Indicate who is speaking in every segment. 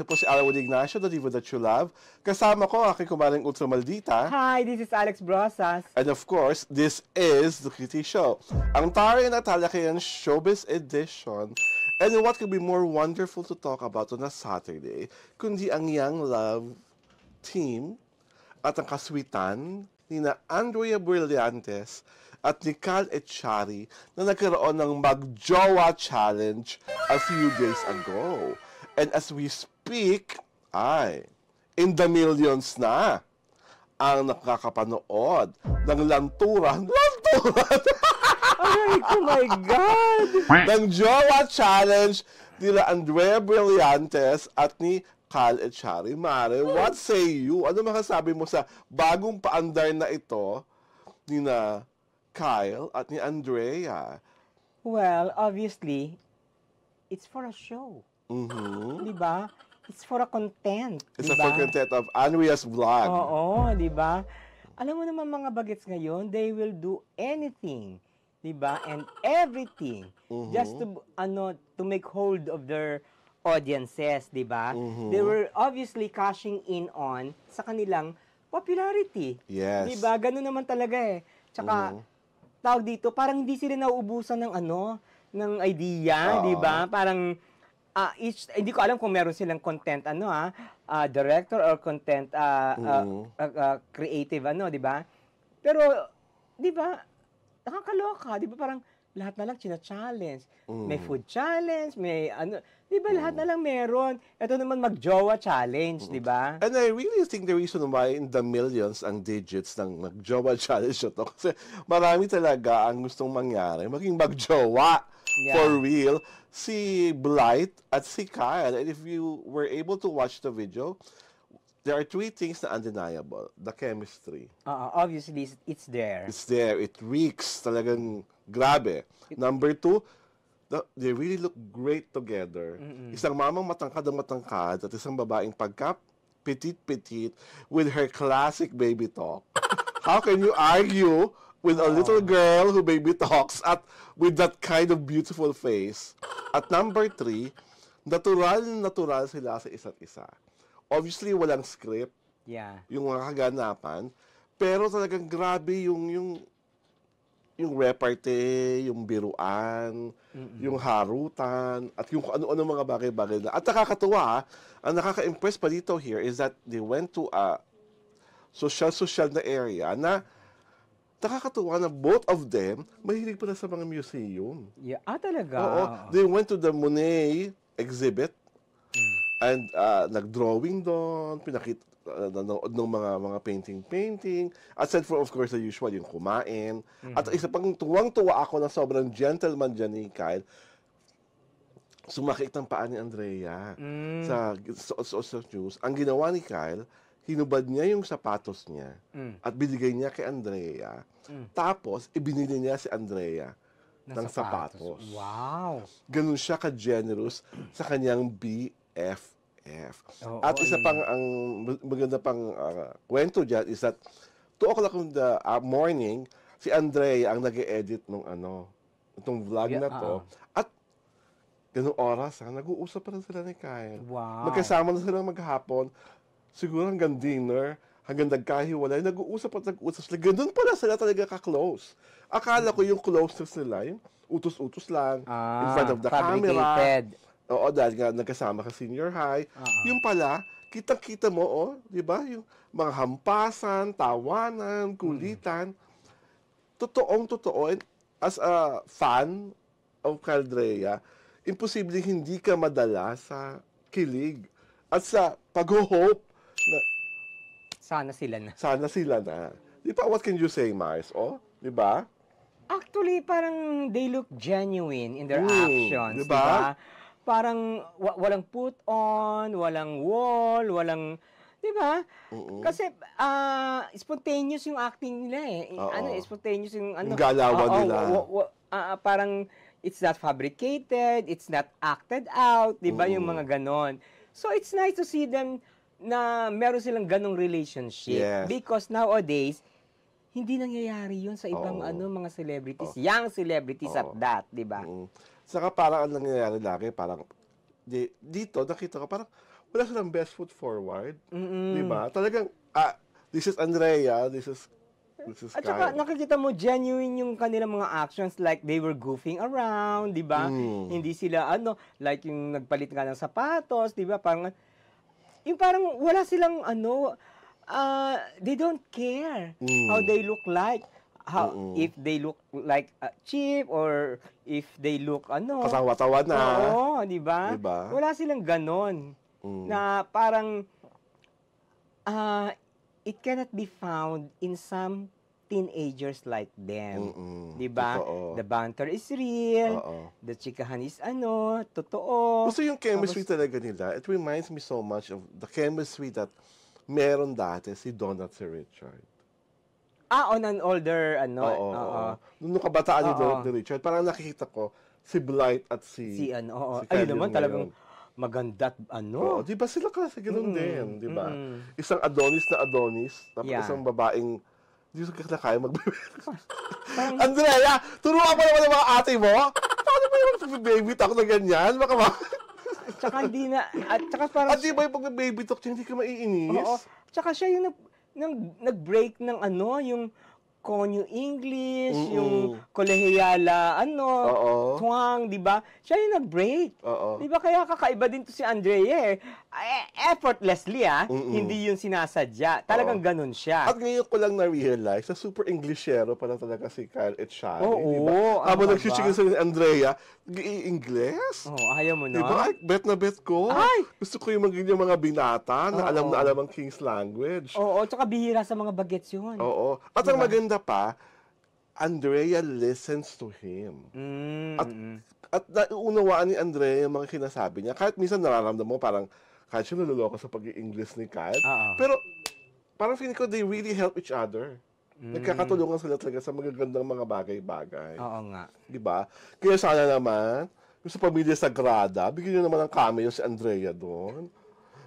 Speaker 1: Ito po si Alwood Ignacio, the diva that you love. Kasama ko aking kumaring Ultra Maldita.
Speaker 2: Hi, this is Alex Brosas.
Speaker 1: And of course, this is The Kitty Show. Ang tari na talakayan showbiz edition. And what could be more wonderful to talk about on a Saturday, kundi ang young love team at ang kasuitan ni na Andrea Brillantes at ni Cal Echari na nagkaroon ng Magjowa Challenge a few days ago. And as we speak, ay, in the millions na ang nakakapanood ng lanturan, lanturan! Aray oh my God! ng Jowa Challenge nila Andrea Brillantes at ni Cal Echari. Mare, what say you? Ano makasabi mo sa bagong paandar na ito ni na Kyle at ni Andrea?
Speaker 2: Well, obviously, it's for a show.
Speaker 1: Mm-hmm.
Speaker 2: Di ba? It's for a content. It's diba? for
Speaker 1: content of Anria's vlog.
Speaker 2: Oo, di ba? Alam mo naman mga bagets ngayon, they will do anything, di ba? And everything mm-hmm. just to ano to make hold of their audiences, di ba? Mm-hmm. They were obviously cashing in on sa kanilang popularity. Yes. Di ba? Ganun naman talaga eh. Tsaka, mm-hmm. tawag dito, parang hindi sila nauubusan ng ano, ng idea, di ba? Parang uh, each hindi ko alam kung meron silang content ano ha, uh, ah, director or content uh, uh, uh, uh, creative ano, 'di ba? Pero 'di ba? Nakakaloka, 'di ba? Parang lahat na lang china-challenge. Mm. May food challenge, may ano, 'di ba? Mm. Lahat na mm. lang meron. Ito naman magjowa challenge, mm. 'di ba? Mm.
Speaker 1: And I really think the reason why in the millions ang digits ng magjowa challenge to kasi marami talaga ang gustong mangyari, maging magjowa yeah. for real, si Blight at si Kyle. And if you were able to watch the video, there are three things na undeniable. The chemistry.
Speaker 2: Uh, obviously, it's there. It's
Speaker 1: there. It reeks talagang grabe. Number two, the, they really look great together. Mm-mm. Isang mamang matangkad ang matangkad at isang babaeng pagkap petit petit with her classic baby talk. How can you argue with a little girl who baby talks at with that kind of beautiful face. At number three, natural natural sila sa isa't isa. Obviously, walang script. Yeah. Yung mga kaganapan. Pero talagang grabe yung, yung, yung repartee, yung biruan, Mm-mm. yung harutan, at yung ano-ano mga bagay-bagay na. At nakakatuwa, ah. ang nakaka-impress pa dito here is that they went to a social-social na area na nakakatuwa na both of them, mahilig pala sa mga museum. Yeah. Ah, talaga? Oo. They went to the Monet exhibit hmm. and uh, nag-drawing doon, pinakita uh, ng mga mga painting-painting. Aside for, of course, the usual, yung kumain. Mm-hmm. At isa pang tuwang-tuwa ako na sobrang gentleman dyan ni Kyle, sumakit ng paa ni Andrea mm. sa, sa, sa, sa news. Ang ginawa ni Kyle, hinubad niya yung sapatos niya mm. at binigay niya kay Andrea. Mm. Tapos, ibinili niya si Andrea Na ng sapatos. sapatos. Wow! Ganun siya ka-generous sa kanyang BFF.
Speaker 2: Oh, at oh, isa ano? pang,
Speaker 1: ang maganda pang uh, kwento dyan is that 2 o'clock in the uh, morning, si Andrea ang nag edit nung ano, itong vlog yeah, na to. Uh-oh. At ganung oras, ha, ah, nag-uusap pa rin sila ni Kyle. Wow. Magkasama na sila maghapon siguro hanggang dinner, hanggang nagkahiwalay, nag-uusap at nag-uusap sila. Ganun pala sila talaga ka-close. Akala ko yung closeness nila, yung utos-utos lang,
Speaker 2: ah, in front of the camera.
Speaker 1: Oo, dahil nga nagkasama ka senior high. Uh-huh. Ah. Yung pala, kitang-kita mo, oh, di ba? Yung mga hampasan, tawanan, hmm. kulitan. Hmm. Totoong-totoo. And as a fan of Caldrea, imposible hindi ka madala sa kilig at sa pag-hope na, sana sila na. Sana sila na. Di ba, what can you
Speaker 2: say, Mars? Oh, di ba? Actually, parang they look genuine in their Ooh, mm, actions. Di ba? Diba? Parang wa- walang put on, walang wall, walang... Di ba? Kasi uh, spontaneous yung acting nila eh. Uh-oh. Ano, eh, spontaneous yung ano. Yung galawan uh, nila. Wa- wa- uh, parang it's not fabricated, it's not acted out, 'di ba? Yung mm. mga ganon. So it's nice to see them na meron silang ganong relationship. Yes. Because nowadays, hindi nangyayari yun sa ibang oh. ano mga celebrities, oh. young celebrities oh. at that, di ba? Mm.
Speaker 1: Saka parang ang nangyayari lagi, parang di, dito nakita ko parang wala silang best foot forward, mm-hmm. di ba? Talagang, ah, this is Andrea, this is This is At saka,
Speaker 2: nakikita mo, genuine yung kanilang mga actions. Like, they were goofing around, di ba? Mm. Hindi sila, ano, like yung nagpalit nga ng sapatos, di ba? Parang, yung parang wala silang ano, uh, they don't care mm. how they look like. How, Mm-mm. if they look like uh, cheap or if they look ano kasawa-sawa na oo di ba diba? wala silang ganon mm. na parang uh, it cannot be found in some teenagers like them. Mm-mm. 'Di ba? Totoo. The banter is real. Oo. The chikahan is ano, totoo. Gusto yung chemistry Tapos,
Speaker 1: talaga nila. It reminds me so much of the chemistry that meron dati si Don at si Richard. Ah, on an older ano. Oo. oo. oo. Nung kabataan ni Don at ni Richard, parang nakikita ko si Blight at si si ano. Oo. Si Ayun naman talagang maganda ano. Oh, 'Di ba sila kasi ganoon mm, din, 'di ba? Mm. Isang Adonis na Adonis, tapos yeah. isang babaeng hindi ko na kaya mag-baby. Ah, Andrea, turuan pa naman ng mga ate mo. Paano ba yung
Speaker 2: mag-baby talk na ganyan? Baka ma... tsaka hindi na, at tsaka parang... At di ba yung pag-baby talk, hindi ka maiinis? Oo. Tsaka siya yung nag, nag, break ng ano, yung Konyo English, Mm-mm. yung kolehiyala, ano, Oo. twang, di ba? Siya yung nag-break. Di ba kaya kakaiba din to si Andrea eh. Eh, effortlessly ah, Mm-mm. hindi yun sinasadya. Talagang Oo. ganun siya. At ngayon ko lang na-realize sa super
Speaker 1: Englishero pala talaga si Kyle Etchani. Oo, di ano ba? Habang ka sa Andrea, nag-i-English? Oh, ayaw mo na? Di bet na bet ko. Ay! Gusto ko yung maging yung mga binata na Oo. alam na alam ang King's language.
Speaker 2: Oo, tsaka bihira sa mga bagets yun. Oo. At ang maganda
Speaker 1: pa, Andrea listens to him. Mm, At, mm. at nauunawaan ni Andrea yung mga kinasabi niya. Kahit minsan nararamdaman mo parang, kahit siya naluloko sa pag english ni Kyle. Uh-huh. Pero parang feeling ko they really help each other. Mm. Nagkakatulungan sila talaga sa magagandang mga bagay-bagay. Oo nga. Di ba? Kaya sana naman, yung sa pamilya Sagrada, bigyan nyo naman ng cameo si Andrea doon.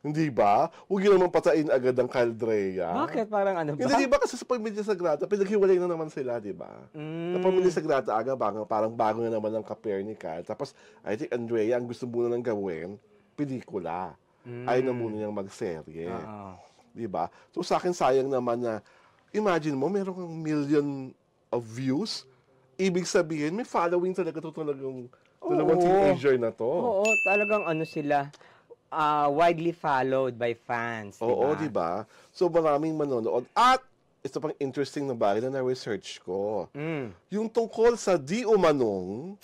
Speaker 1: Hindi ba? Huwag yun naman patayin agad ang Caldrea. Bakit? Parang ano ba? Hindi, ba? Diba? Kasi sa Pamilya Sagrada, pinaghiwalay na naman sila, di ba?
Speaker 2: Mm. Sa Pamilya
Speaker 1: Sagrada, aga, bang, parang bago na naman ang kapair ni Kyle. Tapos, I think Andrea, ang gusto muna ng gawin, pelikula. Mm. Ayaw na hmm. muna niyang magserye. Uh-huh. Di ba? So sa akin sayang naman na imagine mo meron kang million of views. Ibig sabihin may following talaga to talagang dalawang teenager na to. Oo,
Speaker 2: talagang ano sila uh, widely followed by fans. Oo, di ba? Diba? So maraming manonood. At ito pang interesting na bagay na
Speaker 1: na-research ko. Mm. Yung tungkol sa di umanong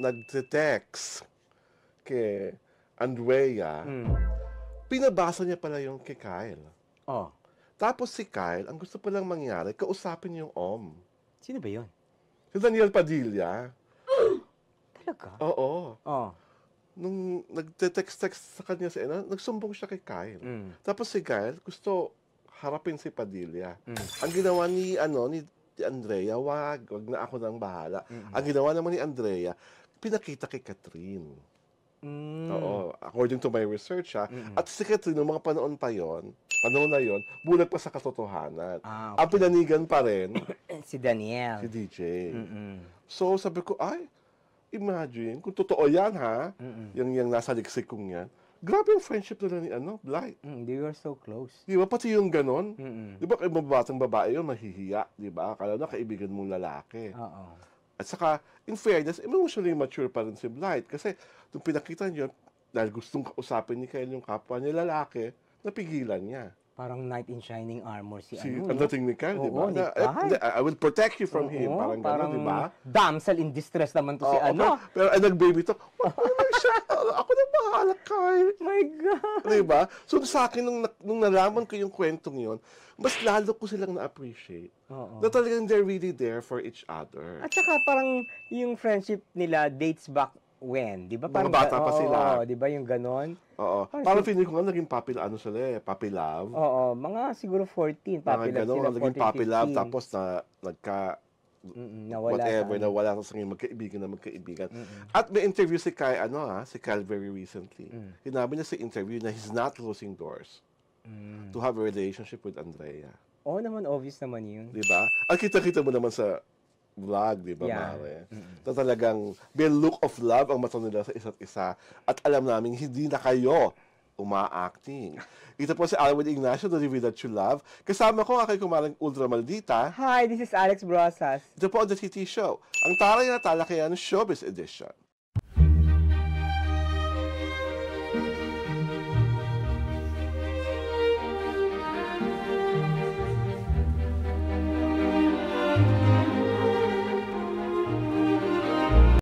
Speaker 1: nagte-text. Okay Andrea, mm. pinabasa niya pala yung kay Kyle. Oh. Tapos si Kyle, ang gusto palang mangyari, kausapin yung om. Sino ba yun? Si Daniel Padilla. Talaga? Oo. Oh. Nung nagte-text-text sa kanya si Ena, nagsumbong siya kay Kyle. Mm. Tapos si Kyle, gusto harapin si Padilla. Mm. Ang ginawa ni, ano, ni Andrea, wag, wag na ako nang bahala. Mm-hmm. Ang ginawa naman ni Andrea, pinakita kay Catherine.
Speaker 2: Mm. Oo,
Speaker 1: according to my research ha. mm At secret nung mga panahon pa yon, panahon na yon, bulag pa sa katotohanan. Ah, okay. Ang pinanigan pa rin, si Daniel. si DJ. Mm-mm. So sabi ko, ay, imagine, kung totoo yan ha, Mm-mm. yung, yung nasa liksik kong yan, grabe yung friendship nila ni ano,
Speaker 2: Bly. Mm, they were so close.
Speaker 1: Di ba? Pati yung ganon. Di ba? Kay mababasang babae yun, mahihiya. Di ba? Akala na kaibigan mong lalaki. Oo. At saka, in fairness, emotionally mature pa rin si Blight. Kasi, nung pinakita niyo, dahil gustong kausapin ni Kyle yung kapwa niya lalaki,
Speaker 2: napigilan niya parang knight in shining armor si, si ano. Dating ni diba? di ba? Eh, na, I will protect you from Oo, him. Parang, parang di ba? Damsel in distress naman to si Oo, ano. Pero, ang ay, eh, nag-baby
Speaker 1: to. Ano siya? Ako na bahala, Kyle. Oh my God. Diba? So sa akin, nung, nung nalaman ko yung kwentong yon, mas lalo ko silang na-appreciate. Oo. Na talagang they're really there for each other. At
Speaker 2: saka parang yung friendship nila dates back when, 'di ba? Mga bata pa sila. Oo, 'di ba yung ganon? Oo. Parang, parang feeling ko nga naging puppy ano sila eh, puppy love. Oo, mga siguro 14, puppy love ganon, sila. Naging puppy love tapos na
Speaker 1: nagka nawala whatever, na. nawala sa sangin, magkaibigan na magkaibigan. Mm-mm. At may interview si Kai, ano ha, si Kyle very recently. Mm. Sinabi niya sa interview na he's not closing doors mm. to have a relationship with Andrea.
Speaker 2: Oo oh, naman, obvious naman yun.
Speaker 1: Diba? At kita-kita mo naman sa vlog, di ba, yeah. Mare? mm talagang may look of love ang mata nila sa isa't isa. At alam namin, hindi na kayo uma-acting. Ito po si Alwin Ignacio, The Review That You Love. Kasama ko ang aking kumalang Ultra Maldita. Hi, this is Alex Brosas. Ito po ang The TT Show, ang taray na talakayan showbiz edition.